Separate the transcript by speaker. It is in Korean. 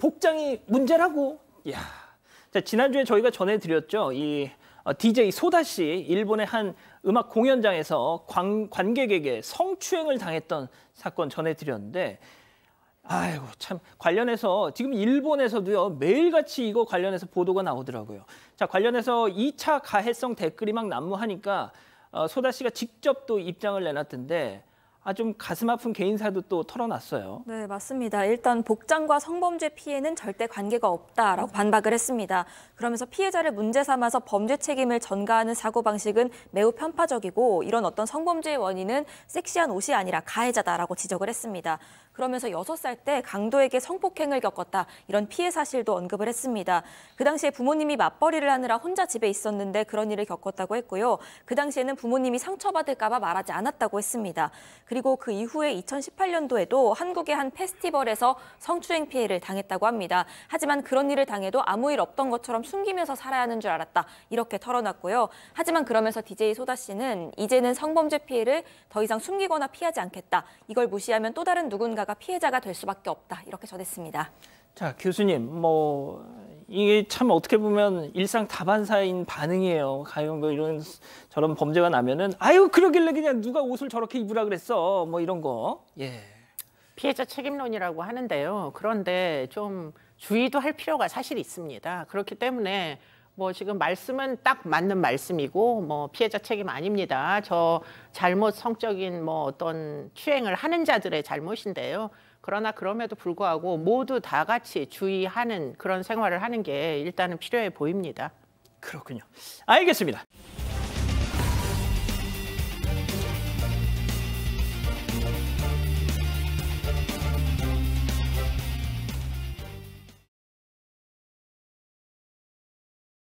Speaker 1: 복장이 문제라고. 야. 자, 지난주에 저희가 전해드렸죠. 이 DJ 어, 소다 씨 일본의 한 음악 공연장에서 관, 관객에게 성추행을 당했던 사건 전해드렸는데 아이고 참 관련해서 지금 일본에서도요 매일같이 이거 관련해서 보도가 나오더라고요. 자 관련해서 2차 가해성 댓글이 막 난무하니까 어, 소다 씨가 직접 또 입장을 내놨던데 아, 좀 가슴 아픈 개인사도 또 털어놨어요.
Speaker 2: 네, 맞습니다. 일단 복장과 성범죄 피해는 절대 관계가 없다라고 반박을 했습니다. 그러면서 피해자를 문제 삼아서 범죄 책임을 전가하는 사고방식은 매우 편파적이고 이런 어떤 성범죄의 원인은 섹시한 옷이 아니라 가해자다라고 지적을 했습니다. 그러면서 여섯 살 때 강도에게 성폭행을 겪었다 이런 피해 사실도 언급을 했습니다. 그 당시에 부모님이 맞벌이를 하느라 혼자 집에 있었는데 그런 일을 겪었다고 했고요. 그 당시에는 부모님이 상처받을까 봐 말하지 않았다고 했습니다. 그리고 그리고 그 이후에 2018년도에도 한국의 한 페스티벌에서 성추행 피해를 당했다고 합니다. 하지만 그런 일을 당해도 아무 일 없던 것처럼 숨기면서 살아야 하는 줄 알았다. 이렇게 털어놨고요. 하지만 그러면서 DJ 소다 씨는 이제는 성범죄 피해를 더 이상 숨기거나 피하지 않겠다. 이걸 무시하면 또 다른 누군가가 피해자가 될 수밖에 없다. 이렇게 전했습니다.
Speaker 1: 자, 교수님, 뭐 이게 참 어떻게 보면 일상 다반사인 반응이에요. 가령 뭐 이런 저런 범죄가 나면은 아유 그러길래 그냥 누가 옷을
Speaker 3: 저렇게 입으라 그랬어. 뭐 이런 거. 예. 피해자 책임론이라고 하는데요. 그런데 좀 주의도 할 필요가 사실 있습니다. 그렇기 때문에 뭐 지금 말씀은 딱 맞는 말씀이고 뭐 피해자 책임 아닙니다. 저 잘못 성적인 뭐 어떤 추행을 하는 자들의 잘못인데요. 그러나 그럼에도 불구하고 모두 다 같이 주의하는 그런 생활을 하는 게 일단은 필요해 보입니다. 그렇군요. 알겠습니다.